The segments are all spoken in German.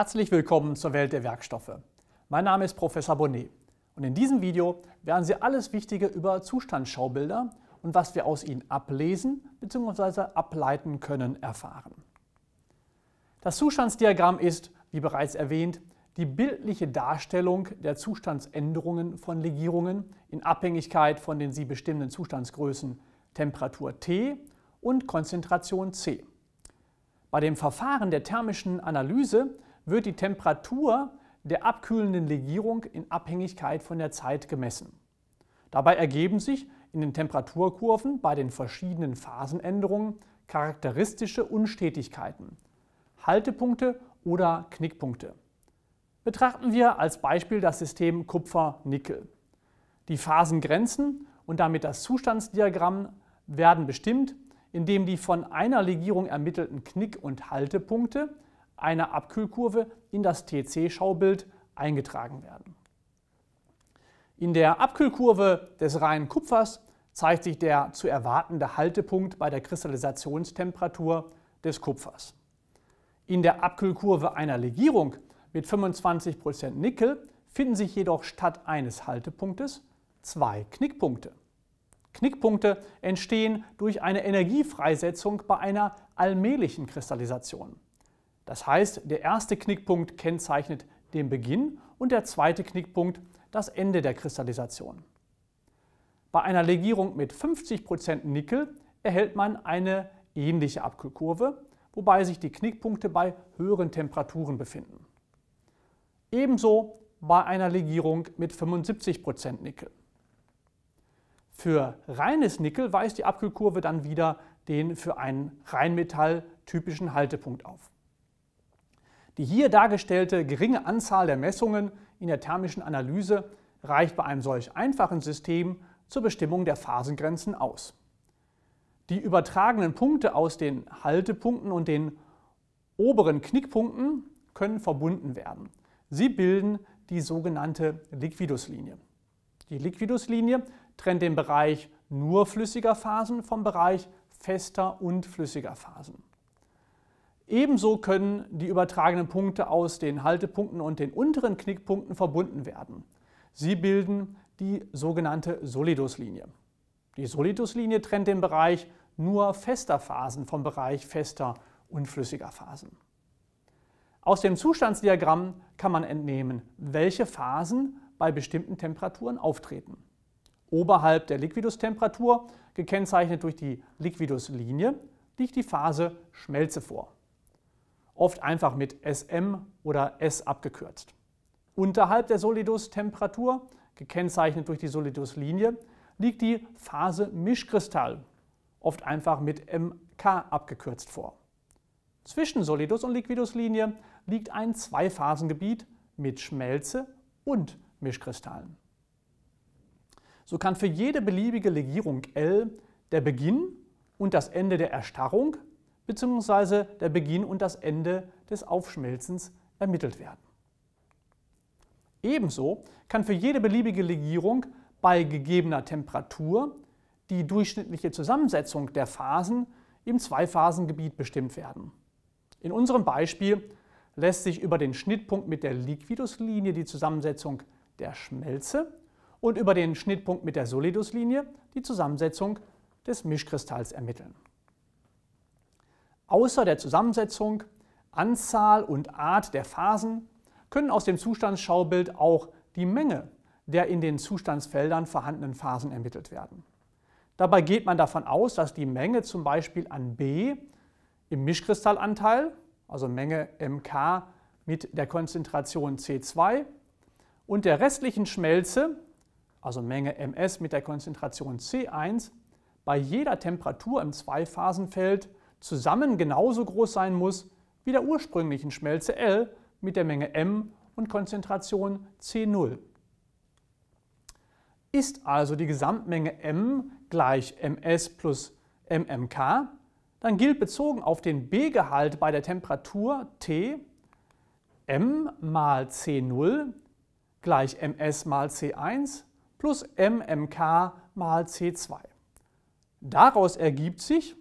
Herzlich willkommen zur Welt der Werkstoffe. Mein Name ist Professor Bonnet und in diesem Video werden Sie alles Wichtige über Zustandsschaubilder und was wir aus ihnen ablesen bzw. ableiten können erfahren. Das Zustandsdiagramm ist, wie bereits erwähnt, die bildliche Darstellung der Zustandsänderungen von Legierungen in Abhängigkeit von den sie bestimmenden Zustandsgrößen Temperatur T und Konzentration C. Bei dem Verfahren der thermischen Analyse wird die Temperatur der abkühlenden Legierung in Abhängigkeit von der Zeit gemessen. Dabei ergeben sich in den Temperaturkurven bei den verschiedenen Phasenänderungen charakteristische Unstetigkeiten, Haltepunkte oder Knickpunkte. Betrachten wir als Beispiel das System Kupfer-Nickel. Die Phasengrenzen und damit das Zustandsdiagramm werden bestimmt, indem die von einer Legierung ermittelten Knick- und Haltepunkte einer Abkühlkurve in das TC-Schaubild eingetragen werden. In der Abkühlkurve des reinen Kupfers zeigt sich der zu erwartende Haltepunkt bei der Kristallisationstemperatur des Kupfers. In der Abkühlkurve einer Legierung mit 25% Nickel finden sich jedoch statt eines Haltepunktes zwei Knickpunkte. Knickpunkte entstehen durch eine Energiefreisetzung bei einer allmählichen Kristallisation. Das heißt, der erste Knickpunkt kennzeichnet den Beginn und der zweite Knickpunkt das Ende der Kristallisation. Bei einer Legierung mit 50% Nickel erhält man eine ähnliche Abkühlkurve, wobei sich die Knickpunkte bei höheren Temperaturen befinden. Ebenso bei einer Legierung mit 75% Nickel. Für reines Nickel weist die Abkühlkurve dann wieder den für ein Rheinmetall typischen Haltepunkt auf. Die hier dargestellte geringe Anzahl der Messungen in der thermischen Analyse reicht bei einem solch einfachen System zur Bestimmung der Phasengrenzen aus. Die übertragenen Punkte aus den Haltepunkten und den oberen Knickpunkten können verbunden werden. Sie bilden die sogenannte Liquiduslinie. Die Liquiduslinie trennt den Bereich nur flüssiger Phasen vom Bereich fester und flüssiger Phasen. Ebenso können die übertragenen Punkte aus den Haltepunkten und den unteren Knickpunkten verbunden werden. Sie bilden die sogenannte Soliduslinie. Die Soliduslinie trennt den Bereich nur fester Phasen vom Bereich fester und flüssiger Phasen. Aus dem Zustandsdiagramm kann man entnehmen, welche Phasen bei bestimmten Temperaturen auftreten. Oberhalb der Liquidustemperatur, gekennzeichnet durch die Liquiduslinie, liegt die Phase Schmelze vor oft einfach mit SM oder S abgekürzt. Unterhalb der Solidus-Temperatur, gekennzeichnet durch die Solidus-Linie, liegt die Phase Mischkristall, oft einfach mit MK abgekürzt vor. Zwischen Solidus- und Liquiduslinie liegt ein Zweiphasengebiet mit Schmelze und Mischkristallen. So kann für jede beliebige Legierung L der Beginn und das Ende der Erstarrung bzw. der Beginn und das Ende des Aufschmelzens ermittelt werden. Ebenso kann für jede beliebige Legierung bei gegebener Temperatur die durchschnittliche Zusammensetzung der Phasen im Zweiphasengebiet bestimmt werden. In unserem Beispiel lässt sich über den Schnittpunkt mit der Liquiduslinie die Zusammensetzung der Schmelze und über den Schnittpunkt mit der Soliduslinie die Zusammensetzung des Mischkristalls ermitteln. Außer der Zusammensetzung, Anzahl und Art der Phasen können aus dem Zustandsschaubild auch die Menge der in den Zustandsfeldern vorhandenen Phasen ermittelt werden. Dabei geht man davon aus, dass die Menge zum Beispiel an B im Mischkristallanteil, also Menge mk mit der Konzentration C2 und der restlichen Schmelze, also Menge ms mit der Konzentration C1, bei jeder Temperatur im Zweiphasenfeld zusammen genauso groß sein muss wie der ursprünglichen Schmelze L mit der Menge M und Konzentration C0. Ist also die Gesamtmenge M gleich ms plus mmk, dann gilt bezogen auf den B-Gehalt bei der Temperatur T m mal C0 gleich ms mal C1 plus mmk mal C2. Daraus ergibt sich,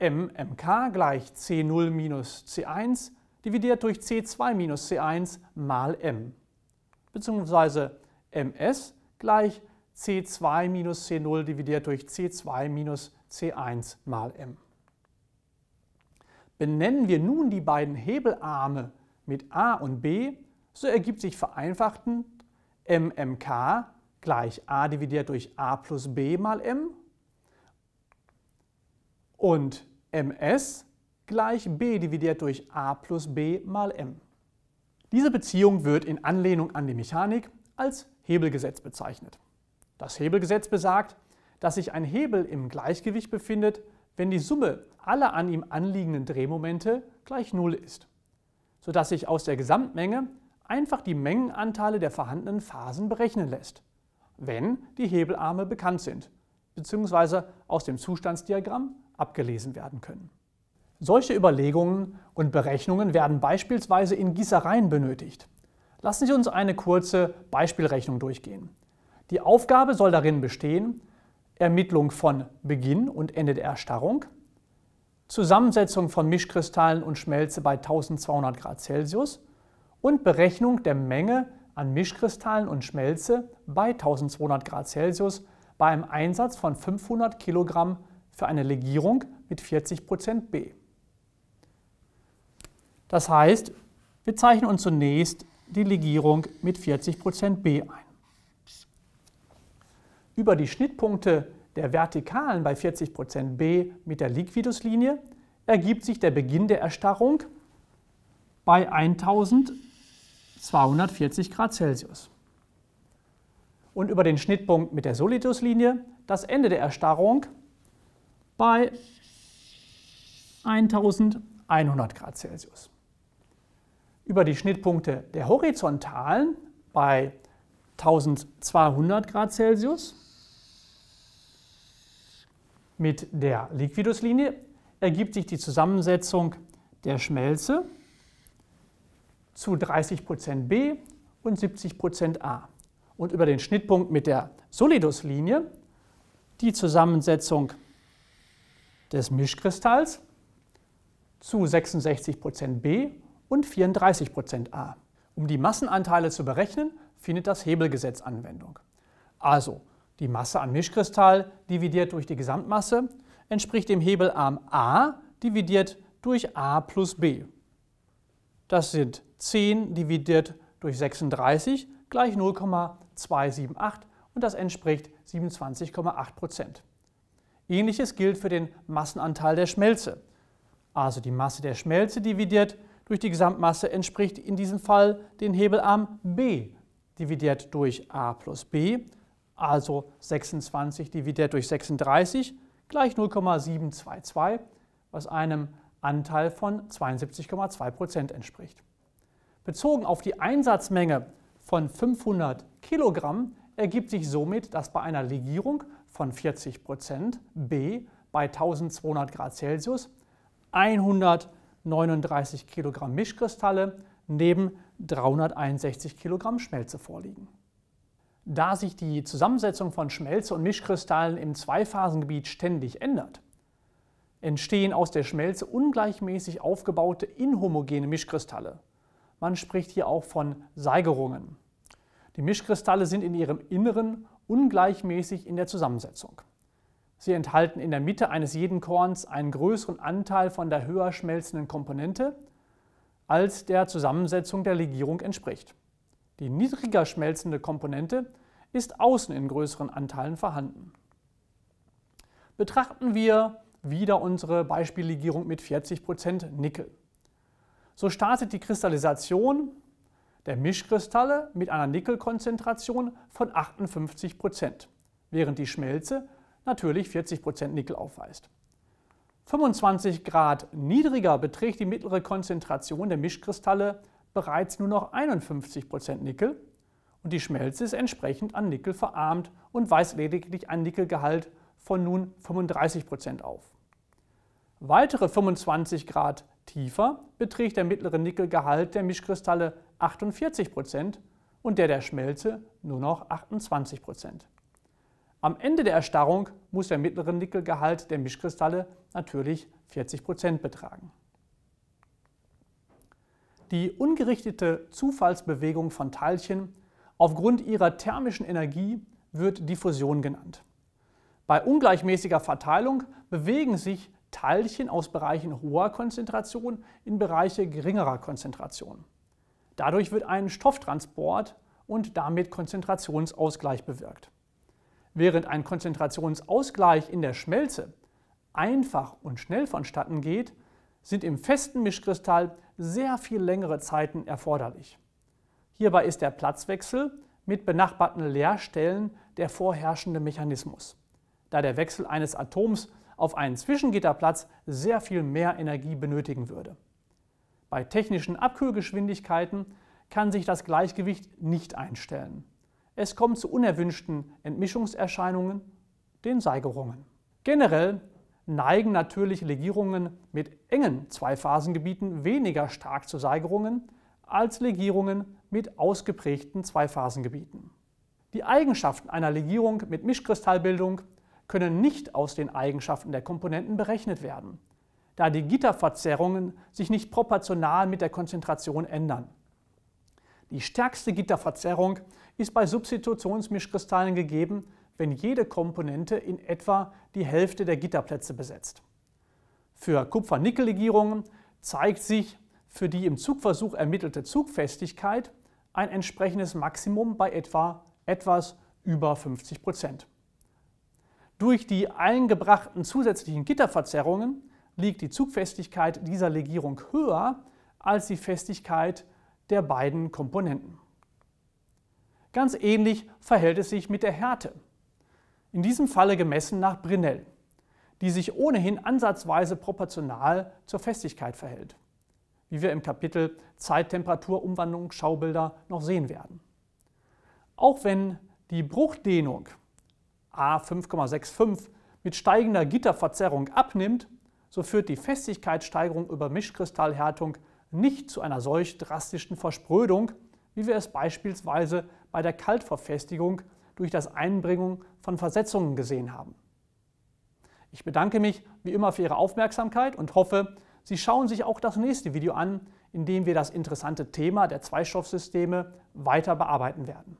mmk gleich c0 minus c1 dividiert durch c2 minus c1 mal m, beziehungsweise ms gleich c2 minus c0 dividiert durch c2 minus c1 mal m. Benennen wir nun die beiden Hebelarme mit a und b, so ergibt sich vereinfachten mmk gleich a dividiert durch a plus b mal m und ms gleich b dividiert durch a plus b mal m. Diese Beziehung wird in Anlehnung an die Mechanik als Hebelgesetz bezeichnet. Das Hebelgesetz besagt, dass sich ein Hebel im Gleichgewicht befindet, wenn die Summe aller an ihm anliegenden Drehmomente gleich Null ist, sodass sich aus der Gesamtmenge einfach die Mengenanteile der vorhandenen Phasen berechnen lässt, wenn die Hebelarme bekannt sind bzw. aus dem Zustandsdiagramm abgelesen werden können. Solche Überlegungen und Berechnungen werden beispielsweise in Gießereien benötigt. Lassen Sie uns eine kurze Beispielrechnung durchgehen. Die Aufgabe soll darin bestehen, Ermittlung von Beginn und Ende der Erstarrung, Zusammensetzung von Mischkristallen und Schmelze bei 1200 Grad Celsius und Berechnung der Menge an Mischkristallen und Schmelze bei 1200 Grad Celsius bei einem Einsatz von 500 kg für eine Legierung mit 40 B. Das heißt, wir zeichnen uns zunächst die Legierung mit 40 B ein. Über die Schnittpunkte der Vertikalen bei 40 B mit der Liquiduslinie ergibt sich der Beginn der Erstarrung bei 1240 Grad Celsius und über den Schnittpunkt mit der Solituslinie das Ende der Erstarrung bei 1100 Grad Celsius. Über die Schnittpunkte der horizontalen bei 1200 Grad Celsius mit der Liquiduslinie ergibt sich die Zusammensetzung der Schmelze zu 30% B und 70% A und über den Schnittpunkt mit der Soliduslinie die Zusammensetzung des Mischkristalls zu 66% B und 34% A. Um die Massenanteile zu berechnen, findet das Hebelgesetz Anwendung. Also die Masse an Mischkristall dividiert durch die Gesamtmasse entspricht dem Hebelarm A dividiert durch A plus B. Das sind 10 dividiert durch 36 gleich 0,36. 278 und das entspricht 27,8 Prozent. Ähnliches gilt für den Massenanteil der Schmelze. Also die Masse der Schmelze dividiert durch die Gesamtmasse entspricht in diesem Fall den Hebelarm B dividiert durch a plus b, also 26 dividiert durch 36 gleich 0,722, was einem Anteil von 72,2 Prozent entspricht. Bezogen auf die Einsatzmenge von 500 Kilogramm ergibt sich somit, dass bei einer Legierung von 40 Prozent B bei 1200 Grad Celsius 139 Kilogramm Mischkristalle neben 361 Kilogramm Schmelze vorliegen. Da sich die Zusammensetzung von Schmelze und Mischkristallen im Zweiphasengebiet ständig ändert, entstehen aus der Schmelze ungleichmäßig aufgebaute inhomogene Mischkristalle. Man spricht hier auch von Seigerungen. Die Mischkristalle sind in ihrem Inneren ungleichmäßig in der Zusammensetzung. Sie enthalten in der Mitte eines jeden Korns einen größeren Anteil von der höher schmelzenden Komponente, als der Zusammensetzung der Legierung entspricht. Die niedriger schmelzende Komponente ist außen in größeren Anteilen vorhanden. Betrachten wir wieder unsere Beispiellegierung mit 40% Nickel. So startet die Kristallisation der Mischkristalle mit einer Nickelkonzentration von 58 während die Schmelze natürlich 40 Nickel aufweist. 25 Grad niedriger beträgt die mittlere Konzentration der Mischkristalle bereits nur noch 51 Prozent Nickel und die Schmelze ist entsprechend an Nickel verarmt und weist lediglich einen Nickelgehalt von nun 35 auf. Weitere 25 Grad Tiefer beträgt der mittlere Nickelgehalt der Mischkristalle 48 und der der Schmelze nur noch 28 Am Ende der Erstarrung muss der mittlere Nickelgehalt der Mischkristalle natürlich 40 betragen. Die ungerichtete Zufallsbewegung von Teilchen aufgrund ihrer thermischen Energie wird Diffusion genannt. Bei ungleichmäßiger Verteilung bewegen sich Teilchen aus Bereichen hoher Konzentration in Bereiche geringerer Konzentration. Dadurch wird ein Stofftransport und damit Konzentrationsausgleich bewirkt. Während ein Konzentrationsausgleich in der Schmelze einfach und schnell vonstatten geht, sind im festen Mischkristall sehr viel längere Zeiten erforderlich. Hierbei ist der Platzwechsel mit benachbarten Leerstellen der vorherrschende Mechanismus. Da der Wechsel eines Atoms auf einen Zwischengitterplatz sehr viel mehr Energie benötigen würde. Bei technischen Abkühlgeschwindigkeiten kann sich das Gleichgewicht nicht einstellen. Es kommt zu unerwünschten Entmischungserscheinungen, den Seigerungen. Generell neigen natürlich Legierungen mit engen Zweiphasengebieten weniger stark zu Seigerungen als Legierungen mit ausgeprägten Zweiphasengebieten. Die Eigenschaften einer Legierung mit Mischkristallbildung können nicht aus den Eigenschaften der Komponenten berechnet werden, da die Gitterverzerrungen sich nicht proportional mit der Konzentration ändern. Die stärkste Gitterverzerrung ist bei Substitutionsmischkristallen gegeben, wenn jede Komponente in etwa die Hälfte der Gitterplätze besetzt. Für Kupfer-Nickel-Legierungen zeigt sich für die im Zugversuch ermittelte Zugfestigkeit ein entsprechendes Maximum bei etwa etwas über 50 Prozent. Durch die eingebrachten zusätzlichen Gitterverzerrungen liegt die Zugfestigkeit dieser Legierung höher als die Festigkeit der beiden Komponenten. Ganz ähnlich verhält es sich mit der Härte. In diesem Falle gemessen nach Brinell, die sich ohnehin ansatzweise proportional zur Festigkeit verhält, wie wir im Kapitel Zeittemperaturumwandlung Schaubilder noch sehen werden. Auch wenn die Bruchdehnung A5,65 mit steigender Gitterverzerrung abnimmt, so führt die Festigkeitssteigerung über Mischkristallhärtung nicht zu einer solch drastischen Versprödung, wie wir es beispielsweise bei der Kaltverfestigung durch das Einbringen von Versetzungen gesehen haben. Ich bedanke mich wie immer für Ihre Aufmerksamkeit und hoffe, Sie schauen sich auch das nächste Video an, in dem wir das interessante Thema der Zweistoffsysteme weiter bearbeiten werden.